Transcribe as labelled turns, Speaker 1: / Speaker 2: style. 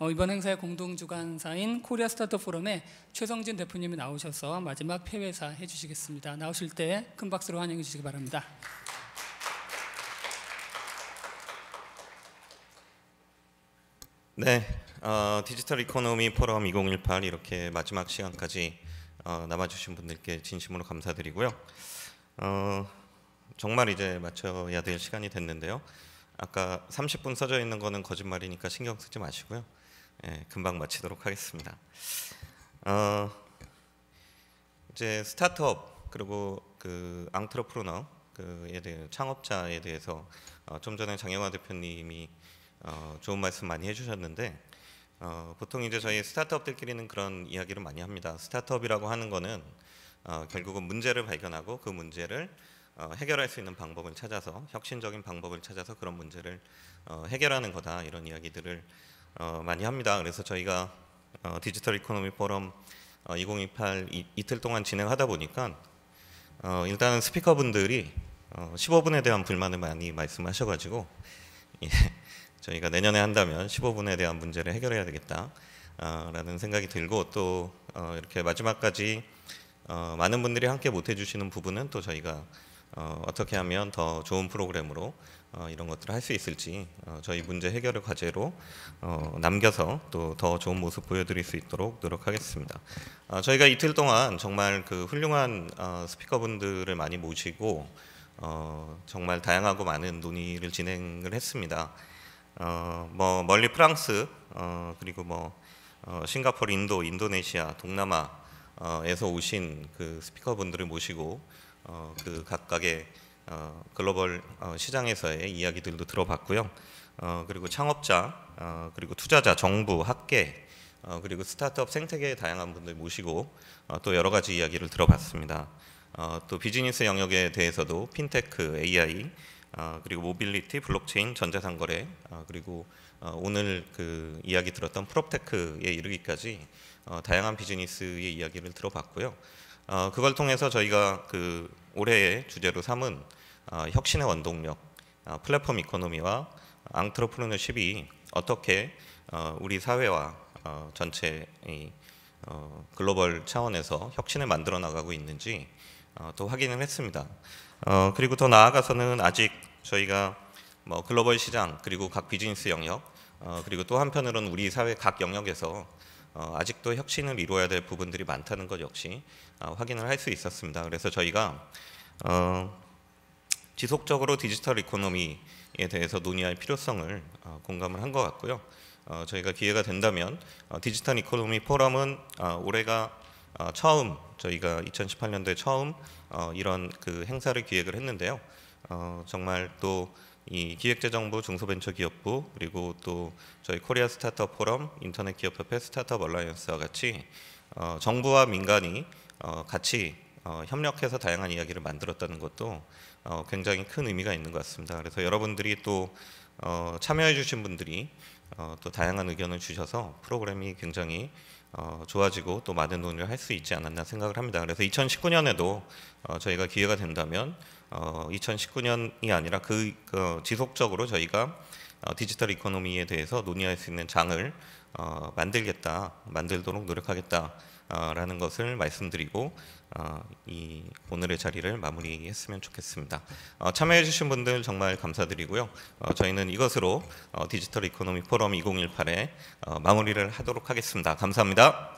Speaker 1: 어, 이번 행사의 공동 주관사인 코리아 스타트업 포럼에 최성진 대표님이 나오셔서 마지막 폐회사 해주시겠습니다. 나오실 때 큰 박수로 환영해 주시기 바랍니다. 네, 어, 디지털 이코노미 포럼 2018 이렇게 마지막 시간까지 어, 남아주신 분들께 진심으로 감사드리고요. 어, 정말 이제 맞춰야 될 시간이 됐는데요. 아까 30분 써져 있는 거는 거짓말이니까 신경 쓰지 마시고요. 예, 금방 마치도록 하겠습니다. 어, 이제 스타트업 그리고 그 앙트레프로너 그에 대해 창업자에 대해서 어, 좀 전에 장영화 대표님이 어, 좋은 말씀 많이 해주셨는데 어, 보통 이제 저희 스타트업들끼리는 그런 이야기를 많이 합니다. 스타트업이라고 하는 거는 어, 결국은 문제를 발견하고 그 문제를 어, 해결할 수 있는 방법을 찾아서 혁신적인 방법을 찾아서 그런 문제를 어, 해결하는 거다 이런 이야기들을 어, 많이 합니다. 그래서 저희가 어, 디지털 이코노미 포럼 2028 어, 이, 틀 동안 진행하다 보니까 어, 일단은 스피커분들이 15분에 어, 대한 불만을 많이 말씀하셔가지고 예, 저희가 내년에 한다면 15분에 대한 문제를 해결해야 되겠다라는 아, 생각이 들고 또 이렇게 마지막까지 많은 분들이 함께 못 해주시는 부분은 또 저희가 어, 어떻게 하면 더 좋은 프로그램으로 어, 이런 것들을 할 수 있을지 어, 저희 문제 해결의 과제로 어, 남겨서 또 더 좋은 모습 보여드릴 수 있도록 노력하겠습니다. 어, 저희가 이틀 동안 정말 그 훌륭한 어, 스피커분들을 많이 모시고 어, 정말 다양하고 많은 논의를 진행을 했습니다. 어, 뭐 멀리 프랑스 어, 그리고 뭐 어, 싱가포르, 인도, 인도네시아, 동남아에서 오신 그 스피커분들을 모시고 어, 그 각각의 어, 글로벌 어, 시장에서의 이야기들도 들어봤고요. 어, 그리고 창업자, 어, 그리고 투자자, 정부, 학계, 어, 그리고 스타트업 생태계의 다양한 분들 모시고 어, 또 여러 가지 이야기를 들어봤습니다. 어, 또 비즈니스 영역에 대해서도 핀테크, AI, 어, 그리고 모빌리티, 블록체인, 전자상거래, 어, 그리고 어, 오늘 그 이야기 들었던 프롭테크에 이르기까지 어, 다양한 비즈니스의 이야기를 들어봤고요. 어, 그걸 통해서 저희가 그 올해의 주제로 삼은 어, 혁신의 원동력, 어, 플랫폼 이코노미와 앙트로프르너십이 어떻게 어, 우리 사회와 어, 전체 이, 어, 글로벌 차원에서 혁신을 만들어 나가고 있는지 어, 또 확인을 했습니다. 어, 그리고 더 나아가서는 아직 저희가 뭐 글로벌 시장 그리고 각 비즈니스 영역 어, 그리고 또 한편으로는 우리 사회 각 영역에서 어, 아직도 혁신을 이루어야 될 부분들이 많다는 것 역시 어, 확인을 할 수 있었습니다. 그래서 저희가 어, 지속적으로 디지털 이코노미에 대해서 논의할 필요성을 공감을 한 것 같고요. 저희가 기회가 된다면 디지털 이코노미 포럼은 올해가 처음 저희가 2018년도에 처음 이런 그 행사를 기획을 했는데요. 정말 또이 기획재정부 중소벤처기업부 그리고 또 저희 코리아 스타트업 포럼 인터넷 기업협회 스타트업 얼라이언스와 같이 어, 정부와 민간이 어, 같이 어, 협력해서 다양한 이야기를 만들었다는 것도 어, 굉장히 큰 의미가 있는 것 같습니다. 그래서 여러분들이 또 어, 참여해 주신 분들이 어, 또 다양한 의견을 주셔서 프로그램이 굉장히 어, 좋아지고 또 많은 논의를 할 수 있지 않았나 생각을 합니다. 그래서 2019년에도 어, 저희가 기회가 된다면 어, 2019년이 아니라 그, 그 지속적으로 저희가 어, 디지털 이코노미에 대해서 논의할 수 있는 장을 어, 만들겠다, 만들도록 노력하겠다라는 어, 것을 말씀드리고 이 오늘의 자리를 마무리했으면 좋겠습니다. 참여해주신 분들 정말 감사드리고요. 저희는 이것으로 디지털 이코노미 포럼 2018에 마무리를 하도록 하겠습니다. 감사합니다.